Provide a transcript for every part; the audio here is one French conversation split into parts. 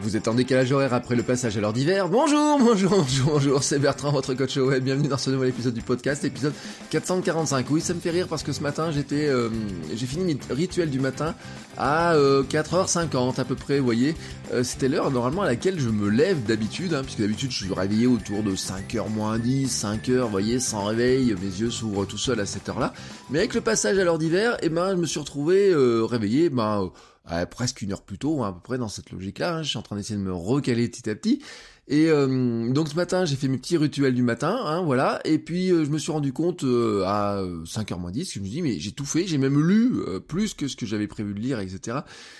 Vous êtes en décalage horaire après le passage à l'heure d'hiver. Bonjour, bonjour, bonjour, bonjour, c'est Bertrand, votre coach web. Bienvenue dans ce nouvel épisode du podcast, épisode 445. Oui, ça me fait rire parce que ce matin, j'étais, euh, j'ai fini mes rituels du matin à 4h50 euh, à peu près, vous voyez. Euh, c'était l'heure normalement à laquelle je me lève d'habitude, hein, puisque d'habitude, je suis réveillé autour de 5h moins 10, 5h, vous voyez, sans réveil, mes yeux s'ouvrent tout seuls à cette heure-là. Mais avec le passage à l'heure d'hiver, et eh ben, je me suis retrouvé réveillé, ben euh, presque une heure plus tôt, hein, à peu près dans cette logique-là. Hein. Je suis en train d'essayer de me recaler petit à petit. Et euh, donc ce matin, j'ai fait mes petits rituels du matin, hein, voilà. Et puis euh, je me suis rendu compte euh, à 5h moins 10 que je me suis dit, mais j'ai tout fait, j'ai même lu plus que ce que j'avais prévu de lire, etc.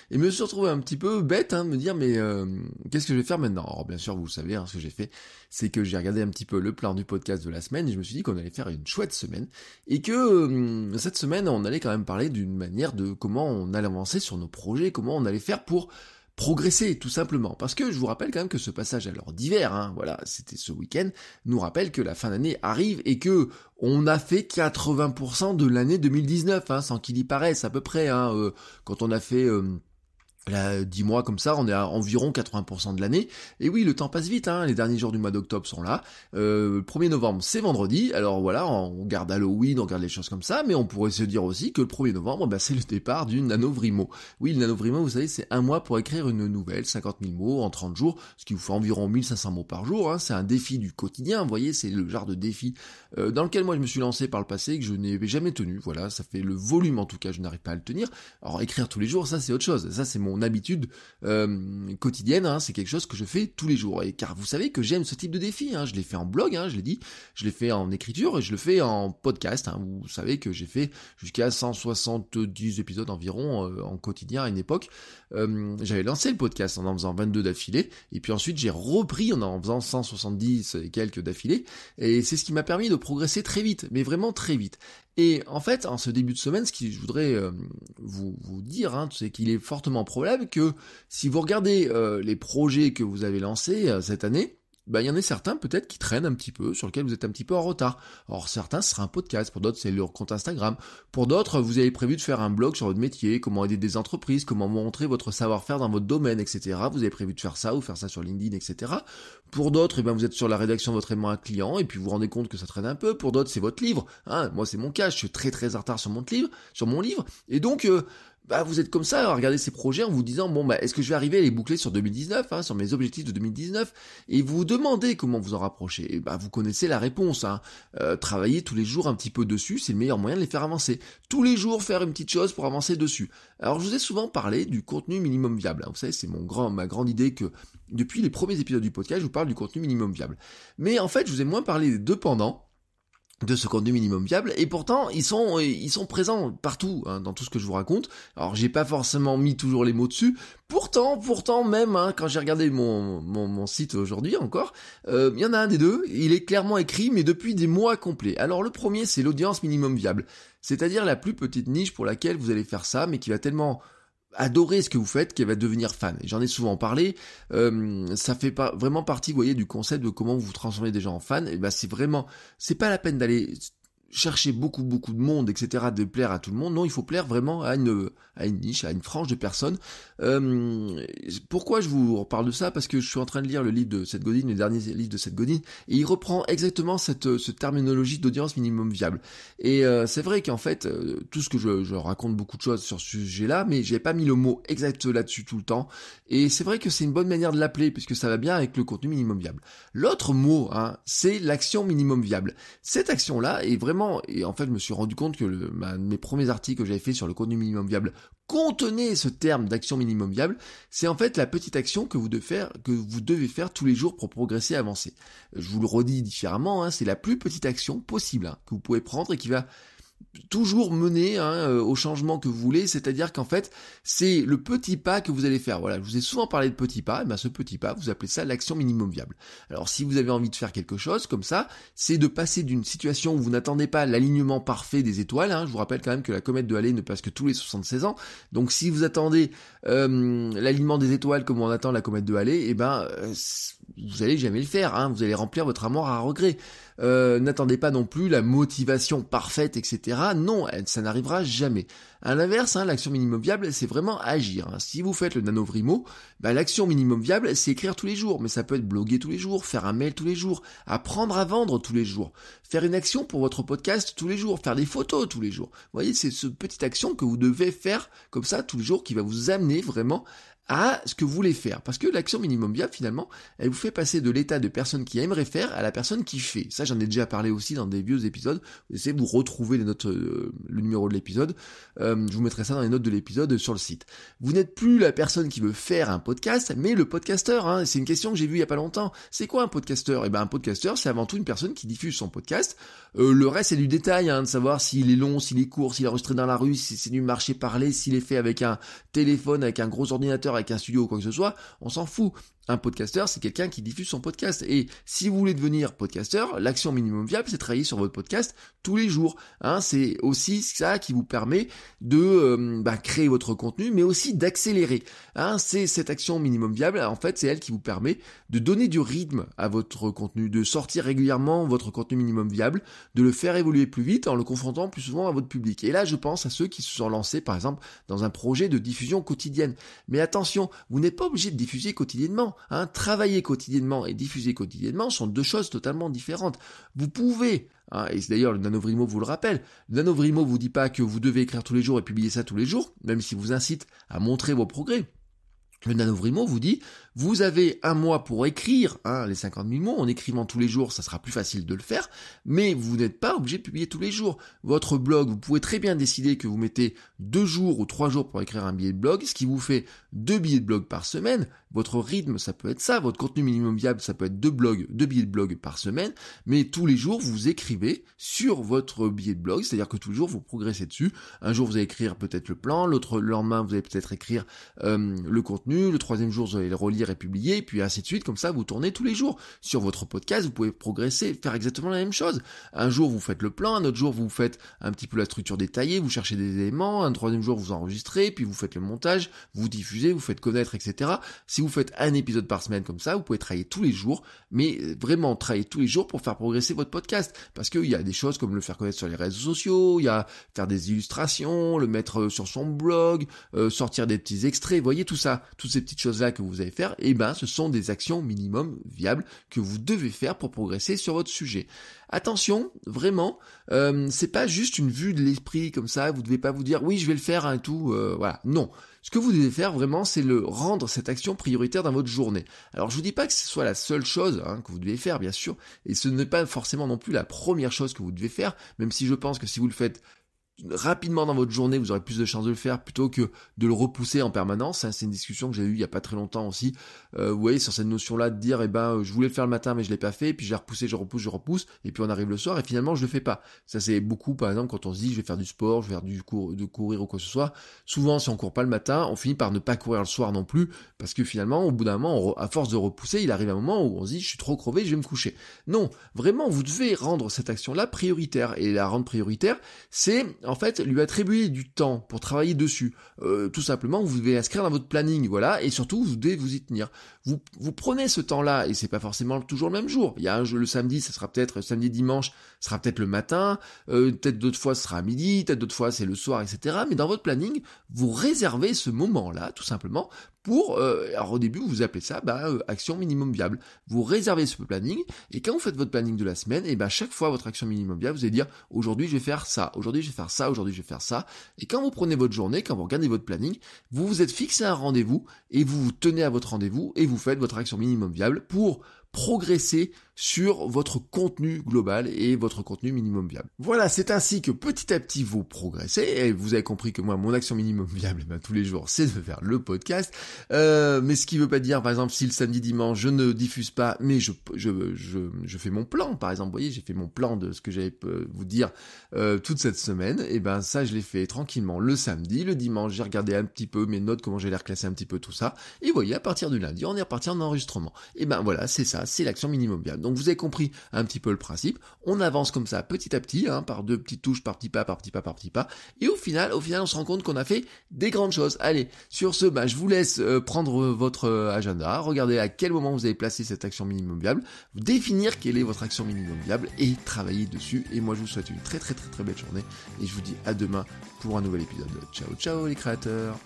Et me suis retrouvé un petit peu bête hein, de me dire, mais qu'est-ce que je vais faire maintenant Alors bien sûr, vous savez, hein, ce que j'ai fait, c'est que j'ai regardé un petit peu le plan du podcast de la semaine et je me suis dit qu'on allait faire une chouette semaine. Et que cette semaine, on allait quand même parler d'une manière de comment on allait avancer sur nos projets, comment on allait faire pour progresser, tout simplement. Parce que je vous rappelle quand même que ce passage à l'heure d'hiver, hein, voilà, c'était ce week-end, nous rappelle que la fin d'année arrive et que on a fait 80% de l'année 2019, hein, sans qu'il y paraisse à peu près. Hein, euh, quand on a fait... Euh, Là, 10 mois comme ça, on est à environ 80% de l'année. Et oui, le temps passe vite, hein. les derniers jours du mois d'octobre sont là. Euh, 1er novembre, c'est vendredi. Alors voilà, on garde Halloween, on garde les choses comme ça, mais on pourrait se dire aussi que le 1er novembre, bah, c'est le départ du nanovrimo. Oui, le nanovrimo, vous savez, c'est un mois pour écrire une nouvelle, 50 000 mots en 30 jours, ce qui vous fait environ 1500 mots par jour. Hein. C'est un défi du quotidien, vous voyez, c'est le genre de défi euh, dans lequel moi je me suis lancé par le passé et que je n'ai jamais tenu. Voilà, ça fait le volume en tout cas, je n'arrive pas à le tenir. Alors écrire tous les jours, ça c'est autre chose. Ça c'est mon mon habitude euh, quotidienne, hein, c'est quelque chose que je fais tous les jours. Et car vous savez que j'aime ce type de défi, hein. je l'ai fait en blog, hein, je l'ai dit, je l'ai fait en écriture et je le fais en podcast. vous savez que j'ai fait jusqu'à 170 épisodes environ euh, en quotidien à une époque. Euh, j'avais lancé le podcast en en faisant 22 d'affilée, et puis ensuite j'ai repris en en faisant 170 et quelques d'affilée, et c'est ce qui m'a permis de progresser très vite, mais vraiment très vite. Et en fait, en ce début de semaine, ce que je voudrais euh, vous, dire, hein, c'est qu'il est fortement probable que si vous regardez euh, les projets que vous avez lancés euh, cette année, bah, il y en a certains peut-être qui traînent un petit peu, sur lesquels vous êtes un petit peu en retard. Or, certains, ce sera un podcast, pour d'autres, c'est leur compte Instagram. Pour d'autres, vous avez prévu de faire un blog sur votre métier, comment aider des entreprises, comment montrer votre savoir-faire dans votre domaine, etc. Vous avez prévu de faire ça ou faire ça sur LinkedIn, etc. Pour d'autres, eh ben vous êtes sur la rédaction de votre aimant à client, et puis vous vous rendez compte que ça traîne un peu. Pour d'autres, c'est votre livre. Hein, moi, c'est mon cas, je suis très très en retard sur mon livre, sur mon livre. Et donc, euh, bah, vous êtes comme ça, à regarder ces projets en vous disant bon bah est-ce que je vais arriver à les boucler sur 2019, hein, sur mes objectifs de 2019, et vous vous demandez comment vous en rapprocher. Et bah vous connaissez la réponse. Hein. Euh, travailler tous les jours un petit peu dessus, c'est le meilleur moyen de les faire avancer. Tous les jours faire une petite chose pour avancer dessus. Alors je vous ai souvent parlé du contenu minimum viable. Hein. Vous savez c'est mon grand ma grande idée que depuis les premiers épisodes du podcast je vous parle du contenu minimum viable. Mais en fait je vous ai moins parlé des deux pendant de ce contenu minimum viable et pourtant ils sont euh, ils sont présents partout hein, dans tout ce que je vous raconte alors j'ai pas forcément mis toujours les mots dessus pourtant pourtant même hein, quand j'ai regardé mon, mon, site aujourd'hui encore euh, il y en a un des deux il est clairement écrit mais depuis des mois complets alors le premier c'est l'audience minimum viable c'est-à-dire la plus petite niche pour laquelle vous allez faire ça mais qui va tellement adorer ce que vous faites qu'elle va devenir fan. J'en ai souvent parlé. Euh, ça fait pas vraiment partie, vous voyez, du concept de comment vous transformez des gens en fan. Et ben c'est vraiment, c'est pas la peine d'aller chercher beaucoup beaucoup de monde, etc., de plaire à tout le monde. Non, il faut plaire vraiment à une, à une niche, à une frange de personnes. Euh, pourquoi je vous reparle de ça Parce que je suis en train de lire le livre de Seth Godin, le dernier livre de Seth Godin, et il reprend exactement cette, euh, terminologie d'audience minimum viable. Et euh, c'est vrai qu'en fait, tout ce que je, je, raconte beaucoup de choses sur ce sujet-là, mais j'ai pas mis le mot exact là-dessus tout le temps. Et c'est vrai que c'est une bonne manière de l'appeler, puisque ça va bien avec le contenu minimum viable. L'autre mot, hein, c'est l'action minimum viable. Cette action-là est vraiment et en fait je me suis rendu compte que mes premiers articles que j'avais fait sur le contenu minimum viable contenaient ce terme d'action minimum viable, c'est en fait la petite action que vous, devez faire, que vous devez faire tous les jours pour progresser et avancer. Je vous le redis différemment, hein, c'est la plus petite action possible hein, que vous pouvez prendre et qui va toujours mener hein, euh, au changement que vous voulez, c'est-à-dire qu'en fait, c'est le petit pas que vous allez faire. Voilà, je vous ai souvent parlé de petit pas, et bien ce petit pas, vous appelez ça l'action minimum viable. Alors si vous avez envie de faire quelque chose comme ça, c'est de passer d'une situation où vous n'attendez pas l'alignement parfait des étoiles, hein. je vous rappelle quand même que la comète de Halley ne passe que tous les 76 ans, donc si vous attendez euh, l'alignement des étoiles comme on attend la comète de Halley, et ben euh, vous allez jamais le faire, hein, vous allez remplir votre amour à regret. Euh, n'attendez pas non plus la motivation parfaite, etc. Non, ça n'arrivera jamais. À l'inverse, hein, l'action minimum viable, c'est vraiment agir. Hein. Si vous faites le nanovrimo, bah, l'action minimum viable, c'est écrire tous les jours, mais ça peut être bloguer tous les jours, faire un mail tous les jours, apprendre à vendre tous les jours, faire une action pour votre podcast tous les jours, faire des photos tous les jours. Vous voyez, c'est ce petite action que vous devez faire comme ça tous les jours qui va vous amener vraiment à ce que vous voulez faire. Parce que l'action minimum viable, finalement, elle vous fait passer de l'état de personne qui aimerait faire à la personne qui fait. Ça, j'en ai déjà parlé aussi dans des vieux épisodes. Vous essayez, vous retrouver les notes, euh, le numéro de l'épisode. Euh, je vous mettrai ça dans les notes de l'épisode sur le site. Vous n'êtes plus la personne qui veut faire un podcast, mais le podcasteur. Hein. C'est une question que j'ai vue il y a pas longtemps. C'est quoi un podcasteur Eh ben, un podcasteur, c'est avant tout une personne qui diffuse son podcast. Euh, le reste, c'est du détail, hein, de savoir s'il est long, s'il est court, s'il est enregistré dans la rue, si c'est du marché parlé, s'il est fait avec un téléphone, avec un gros ordinateur avec un studio ou quoi que ce soit, on s'en fout. Un podcasteur, c'est quelqu'un qui diffuse son podcast. Et si vous voulez devenir podcasteur, l'action minimum viable, c'est travailler sur votre podcast tous les jours. Hein, c'est aussi ça qui vous permet de euh, bah, créer votre contenu, mais aussi d'accélérer. Hein, c'est cette action minimum viable, en fait, c'est elle qui vous permet de donner du rythme à votre contenu, de sortir régulièrement votre contenu minimum viable, de le faire évoluer plus vite en le confrontant plus souvent à votre public. Et là, je pense à ceux qui se sont lancés, par exemple, dans un projet de diffusion quotidienne. Mais attention, vous n'êtes pas obligé de diffuser quotidiennement. Hein, travailler quotidiennement et diffuser quotidiennement sont deux choses totalement différentes. Vous pouvez, hein, et d'ailleurs le nanovrimo vous le rappelle, le nanovrimo vous dit pas que vous devez écrire tous les jours et publier ça tous les jours, même s'il vous incite à montrer vos progrès. Le nanovrimo vous dit vous avez un mois pour écrire hein, les 50 000 mots. En écrivant tous les jours, ça sera plus facile de le faire. Mais vous n'êtes pas obligé de publier tous les jours. Votre blog, vous pouvez très bien décider que vous mettez deux jours ou trois jours pour écrire un billet de blog, ce qui vous fait deux billets de blog par semaine. Votre rythme, ça peut être ça. Votre contenu minimum viable, ça peut être deux blogs, deux billets de blog par semaine. Mais tous les jours, vous écrivez sur votre billet de blog. C'est-à-dire que tous les jours, vous progressez dessus. Un jour, vous allez écrire peut-être le plan. L'autre, le lendemain, vous allez peut-être écrire euh, le contenu. Le troisième jour, vous allez le relire et puis ainsi de suite, comme ça vous tournez tous les jours. Sur votre podcast, vous pouvez progresser, faire exactement la même chose. Un jour vous faites le plan, un autre jour vous faites un petit peu la structure détaillée, vous cherchez des éléments, un troisième jour vous enregistrez, puis vous faites le montage, vous diffusez, vous faites connaître, etc. Si vous faites un épisode par semaine comme ça, vous pouvez travailler tous les jours, mais euh, vraiment travailler tous les jours pour faire progresser votre podcast. Parce qu'il y a des choses comme le faire connaître sur les réseaux sociaux, il y a faire des illustrations, le mettre euh, sur son blog, euh, sortir des petits extraits, voyez tout ça, toutes ces petites choses-là que vous allez faire, eh ben, ce sont des actions minimum viables que vous devez faire pour progresser sur votre sujet. Attention, vraiment, euh, c'est pas juste une vue de l'esprit comme ça. Vous devez pas vous dire oui, je vais le faire un tout, euh, voilà. Non. Ce que vous devez faire vraiment, c'est le rendre cette action prioritaire dans votre journée. Alors je vous dis pas que ce soit la seule chose hein, que vous devez faire, bien sûr, et ce n'est pas forcément non plus la première chose que vous devez faire, même si je pense que si vous le faites rapidement dans votre journée, vous aurez plus de chances de le faire plutôt que de le repousser en permanence. C'est une discussion que j'ai eue il y a pas très longtemps aussi. Euh, vous voyez, sur cette notion-là de dire, eh ben, euh, je voulais le faire le matin, mais je l'ai pas fait, puis j'ai repoussé, je repousse, je repousse, et puis on arrive le soir, et finalement, je le fais pas. Ça, c'est beaucoup, par exemple, quand on se dit, je vais faire du sport, je vais faire du cours, de courir ou quoi que ce soit. Souvent, si on court pas le matin, on finit par ne pas courir le soir non plus, parce que finalement, au bout d'un moment, à force de repousser, il arrive un moment où on se dit, je suis trop crevé, je vais me coucher. Non, vraiment, vous devez rendre cette action-là prioritaire, et la rendre prioritaire, c'est en fait, lui attribuer du temps pour travailler dessus. Euh, tout simplement, vous devez inscrire dans votre planning, voilà, et surtout, vous devez vous y tenir. Vous, vous prenez ce temps-là, et c'est pas forcément toujours le même jour. Il y a un jeu le samedi, ça sera peut-être samedi, dimanche, ça sera peut-être le matin, euh, peut-être d'autres fois, ce sera à midi, peut-être d'autres fois, c'est le soir, etc. Mais dans votre planning, vous réservez ce moment-là, tout simplement, pour, euh, alors au début, vous appelez ça bah, euh, action minimum viable. Vous réservez ce planning, et quand vous faites votre planning de la semaine, et ben chaque fois votre action minimum viable, vous allez dire, aujourd'hui je vais faire ça, aujourd'hui je vais faire ça, aujourd'hui je vais faire ça. Et quand vous prenez votre journée, quand vous regardez votre planning, vous vous êtes fixé un rendez-vous, et vous vous tenez à votre rendez-vous, et vous faites votre action minimum viable pour progresser sur votre contenu global et votre contenu minimum viable. Voilà, c'est ainsi que petit à petit vous progressez. Et vous avez compris que moi, mon action minimum viable, ben, tous les jours, c'est de faire le podcast. Euh, mais ce qui ne veut pas dire, par exemple, si le samedi dimanche je ne diffuse pas, mais je je, je, je fais mon plan. Par exemple, vous voyez, j'ai fait mon plan de ce que j'allais euh, vous dire euh, toute cette semaine. Et ben ça, je l'ai fait tranquillement le samedi, le dimanche, j'ai regardé un petit peu mes notes, comment j'allais reclasser un petit peu tout ça. Et vous voyez, à partir du lundi, on est reparti en enregistrement. Et ben voilà, c'est ça, c'est l'action minimum viable. Donc vous avez compris un petit peu le principe. On avance comme ça petit à petit, hein, par deux petites touches, par petit pas, par petit pas, par petit pas. Et au final, au final, on se rend compte qu'on a fait des grandes choses. Allez, sur ce, bah, je vous laisse euh, prendre votre euh, agenda, regarder à quel moment vous avez placé cette action minimum viable, définir quelle est votre action minimum viable et travailler dessus. Et moi, je vous souhaite une très très très très belle journée et je vous dis à demain pour un nouvel épisode. Ciao ciao les créateurs.